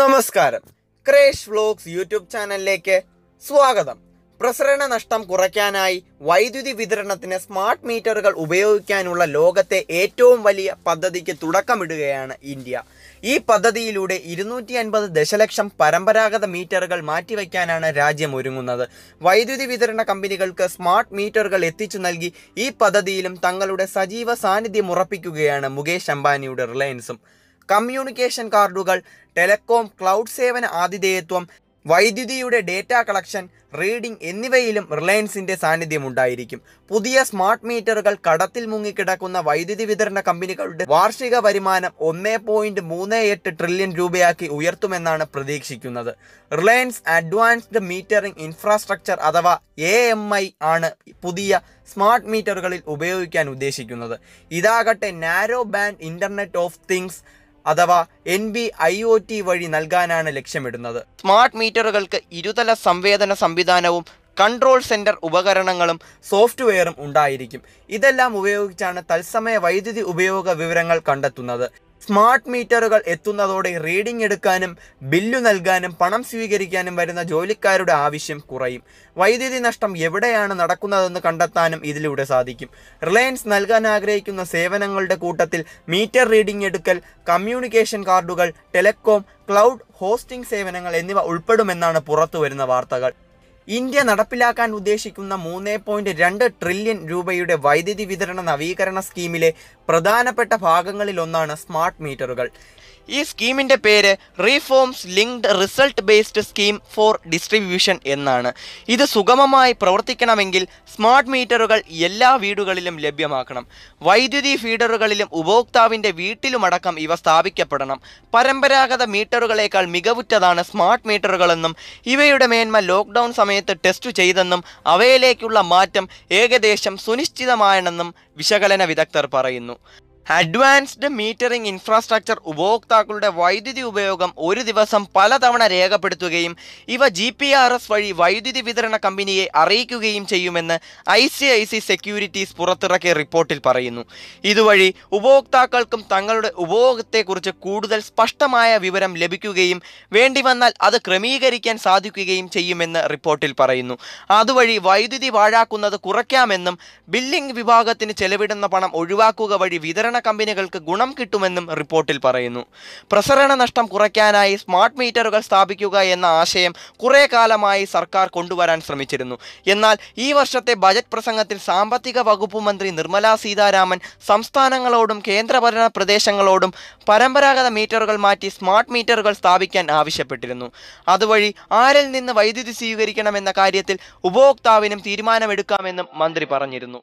നമസ്കാരം creche vlogs YouTube ചാനലിലേക്ക് സ്വാഗതം പ്രസരണ നഷ്ടം കുറയ്ക്കാനായി വൈദ്യുതി വിതരണത്തിന് സ്മാർട്ട് മീറ്ററുകൾ ഉപയോഗിക്കാനുള്ള ലോകത്തെ ഏറ്റവും വലിയ പദ്ധതിക്ക് തുടക്കമിടുകയാണ് ഇന്ത്യ ഈ പദ്ധതിയിലൂടെ ഇരുന്നൂറ്റി അൻപത് ദശലക്ഷം പരമ്പരാഗത മീറ്ററുകൾ മാറ്റിവെക്കാനാണ് രാജ്യം ഒരുങ്ങുന്നത് വൈദ്യുതി വിതരണ കമ്പനികൾക്ക് സ്മാർട്ട് മീറ്ററുകൾ എത്തിച്ചു നൽകി ഈ പദ്ധതിയിലും തങ്ങളുടെ സജീവ സാന്നിധ്യം ഉറപ്പിക്കുകയാണ് മുകേഷ് അംബാനിയുടെ റിലയൻസും കമ്മ്യൂണിക്കേഷൻ കാർഡുകൾ ടെലകോം ക്ലൗഡ് സേവന ആതിഥേയത്വം വൈദ്യുതിയുടെ ഡേറ്റ കളക്ഷൻ റീഡിംഗ് എന്നിവയിലും റിലയൻസിന്റെ ഉണ്ടായിരിക്കും പുതിയ സ്മാർട്ട് മീറ്ററുകൾ കടത്തിൽ മുങ്ങിക്കിടക്കുന്ന വൈദ്യുതി വിതരണ കമ്പനികളുടെ വാർഷിക വരുമാനം ഒന്നേ പോയിന്റ് മൂന്ന് എട്ട് ട്രില്യൺ രൂപയാക്കി ഉയർത്തുമെന്നാണ് പ്രതീക്ഷിക്കുന്നത് റിലയൻസ് അഡ്വാൻസ്ഡ് മീറ്ററിംഗ് ഇൻഫ്രാസ്ട്രക്ചർ അഥവാ എ എം ഐ ആണ് പുതിയ സ്മാർട്ട് മീറ്ററുകളിൽ ഉപയോഗിക്കാൻ ഉദ്ദേശിക്കുന്നത് ഇതാകട്ടെ narrow band internet of things അഥവാ N B I O T വഴി നൽകാനാണ് ലക്ഷ്യമിടുന്നത് സ്മാർട്ട് മീറ്ററുകൾക്ക് ഇരുതല സംവേദന സംവിധാനവും കൺട്രോൾ സെന്റർ ഉപകരണങ്ങളും സോഫ്റ്റ്വെയറും ഉണ്ടായിരിക്കും ഇതെല്ലാം ഉപയോഗിച്ചാണ് തത്സമയ വൈദ്യുതി ഉപയോഗ വിവരങ്ങൾ കണ്ടെത്തുന്നത് സ്മാർട്ട് മീറ്ററുകൾ എത്തുന്നതോടെ റീഡിംഗ് എടുക്കാനും ബില്ലു നൽകാനും പണം സ്വീകരിക്കാനും വരുന്ന ജോലിക്കാരുടെ ആവശ്യം കുറയും വൈദ്യുതി നഷ്ടം എവിടെയാണ് നടക്കുന്നതെന്ന് കണ്ടെത്താനും ഇതിലൂടെ സാധിക്കും റിലയൻസ് നൽകാൻ ആഗ്രഹിക്കുന്ന സേവനങ്ങളുടെ കൂട്ടത്തിൽ മീറ്റർ റീഡിംഗ് എടുക്കൽ കമ്മ്യൂണിക്കേഷൻ കാർഡുകൾ ടെലകോം ക്ലൗഡ് ഹോസ്റ്റിംഗ് സേവനങ്ങൾ എന്നിവ ഉൾപ്പെടുമെന്നാണ് പുറത്തുവരുന്ന വാർത്തകൾ ഇന്ത്യ നടപ്പിലാക്കാൻ ഉദ്ദേശിക്കുന്ന മൂന്നേ പോയിന്റ് രണ്ട് ട്രില്യൺ രൂപയുടെ വൈദ്യുതി വിതരണ നവീകരണ സ്കീമിലെ പ്രധാനപ്പെട്ട ഭാഗങ്ങളിലൊന്നാണ് സ്മാർട്ട് മീറ്ററുകൾ ഈ സ്കീമിൻ്റെ പേര് reforms linked result based scheme for distribution എന്നാണ് ഇത് സുഗമമായി പ്രവർത്തിക്കണമെങ്കിൽ സ്മാർട്ട് മീറ്ററുകൾ എല്ലാ വീടുകളിലും ലഭ്യമാക്കണം വൈദ്യുതി ഫീഡറുകളിലും ഉപഭോക്താവിൻ്റെ വീട്ടിലുമടക്കം ഇവ സ്ഥാപിക്കപ്പെടണം പരമ്പരാഗത മീറ്ററുകളേക്കാൾ മികവുറ്റതാണ് സ്മാർട്ട് മീറ്ററുകളെന്നും ഇവയുടെ മേന്മ ലോക്ക്ഡൗൺ സമയം സമയത്ത് ടെസ്റ്റ് ചെയ്തെന്നും അവയിലേക്കുള്ള മാറ്റം ഏകദേശം സുനിശ്ചിതമായെന്നും വിശകലന വിദഗ്ധർ പറയുന്നു അഡ്വാൻസ്ഡ് മീറ്ററിംഗ് ഇൻഫ്രാസ്ട്രക്ചർ ഉപഭോക്താക്കളുടെ വൈദ്യുതി ഉപയോഗം ഒരു ദിവസം പലതവണ രേഖപ്പെടുത്തുകയും ഇവ ജി പി ആർ എസ് വഴി വൈദ്യുതി വിതരണ കമ്പനിയെ അറിയിക്കുകയും ചെയ്യുമെന്ന് I C I C securities പുറത്തിറക്കിയ റിപ്പോർട്ടിൽ പറയുന്നു ഇതുവഴി ഉപഭോക്താക്കൾക്കും തങ്ങളുടെ ഉപഭോഗത്തെക്കുറിച്ച് കൂടുതൽ സ്പഷ്ടമായ വിവരം ലഭിക്കുകയും വേണ്ടി വന്നാൽ അത് ക്രമീകരിക്കാൻ സാധിക്കുകയും ചെയ്യുമെന്ന് റിപ്പോർട്ടിൽ പറയുന്നു അതുവഴി വൈദ്യുതി പാഴാക്കുന്നത് കുറയ്ക്കാമെന്നും ബില്ലിംഗ് വിഭാഗത്തിന് ചെലവിടുന്ന പണം ഒഴിവാക്കുക വഴി വിതരണ പ്രസരണ കമ്പനികൾക്ക് ഗുണം കിട്ടുമെന്നും റിപ്പോർട്ടിൽ പറയുന്നു പ്രസരണ നഷ്ടം കുറയ്ക്കാനായി സ്മാർട്ട് മീറ്ററുകൾ സ്ഥാപിക്കുക എന്ന ആശയം കുറേ കാലമായി സർക്കാർ കൊണ്ടുവരാൻ ശ്രമിച്ചിരുന്നു എന്നാൽ ഈ വർഷത്തെ ബജറ്റ് പ്രസംഗത്തിൽ സാമ്പത്തിക വകുപ്പ് മന്ത്രി നിർമ്മല സീതാരാമൻ സംസ്ഥാനങ്ങളോടും കേന്ദ്രഭരണ പ്രദേശങ്ങളോടും പരമ്പരാഗത മീറ്ററുകൾ മാറ്റി സ്മാർട്ട് മീറ്ററുകൾ സ്ഥാപിക്കാൻ ആവശ്യപ്പെട്ടിരുന്നു അതുവഴി ആരിൽ നിന്ന് വൈദ്യുതി സ്വീകരിക്കണമെന്ന കാര്യത്തിൽ ഉപഭോക്താവിനും തീരുമാനമെടുക്കാമെന്നും മന്ത്രി പറഞ്ഞിരുന്നു